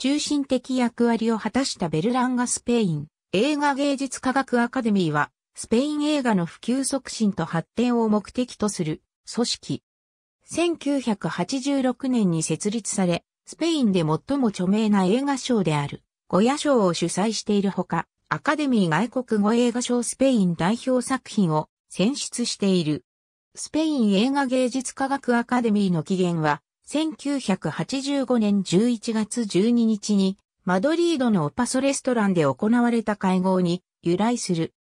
中心的役割を果たしたベルランガスペイン映画芸術科学アカデミーは、スペイン映画の普及促進と発展を目的とする組織。1986年に設立され、スペインで最も著名な映画賞である、ゴヤ賞を主催しているほか、アカデミー外国語映画賞スペイン代表作品を選出している。スペイン映画芸術科学アカデミーの起源は、1985年11月12日に、マドリードのオパソレストランで行われた会合に由来する。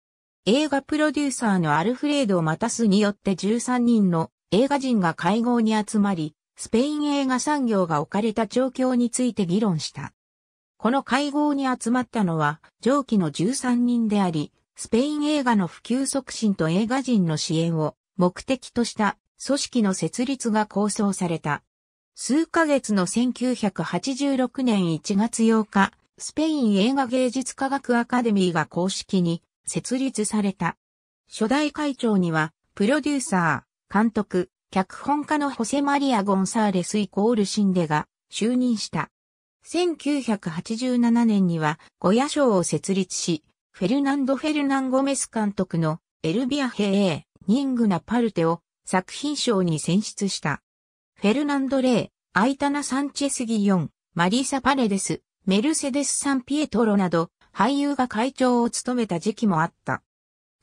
映画プロデューサーのアルフレード・マタスによって13人の映画人が会合に集まり、スペイン映画産業が置かれた状況について議論した。この会合に集まったのは上記の13人であり、スペイン映画の普及促進と映画人の支援を目的とした組織の設立が構想された。数ヶ月の1986年1月8日、スペイン映画芸術科学アカデミーが公式に設立された。初代会長には、プロデューサー、監督、脚本家のホセマリア・ゴンサーレスイコールシンデが就任した。1987年には、ゴヤ賞を設立し、フェルナンド・フェルナンゴメス監督のエルビア・ヘエー、ニングナ・パルテを作品賞に選出した。フェルナンド・レイ、アイタナ・サンチェス・ギヨン、マリーサ・パレデス、メルセデス・サンピエトロなど、俳優が会長を務めた時期もあった。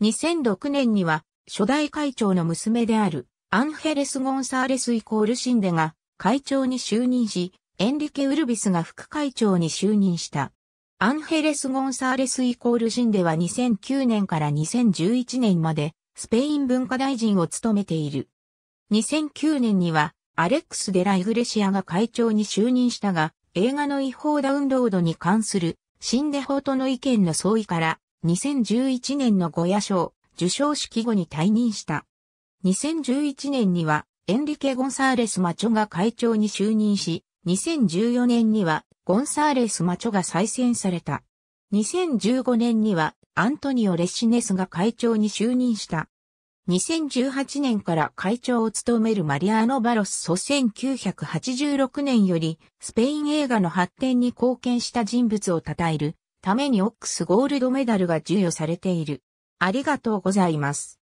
2006年には、初代会長の娘である、アンヘレス・ゴンサーレスイコールシンデが、会長に就任し、エンリケ・ウルビスが副会長に就任した。アンヘレス・ゴンサーレスイコールシンデは2009年から2011年まで、スペイン文化大臣を務めている。2009年には、アレックス・デラ・イグレシアが会長に就任したが、映画の違法ダウンロードに関する、シンデートの意見の相違から、2011年のゴヤ賞、受賞式後に退任した。2011年には、エンリケ・ゴンサーレス・マチョが会長に就任し、2014年には、ゴンサーレス・マチョが再選された。2015年には、アントニオ・レッシネスが会長に就任した。2018年から会長を務めるマリアーノ・バロス祖1986年よりスペイン映画の発展に貢献した人物を称えるためにオックスゴールドメダルが授与されている。ありがとうございます。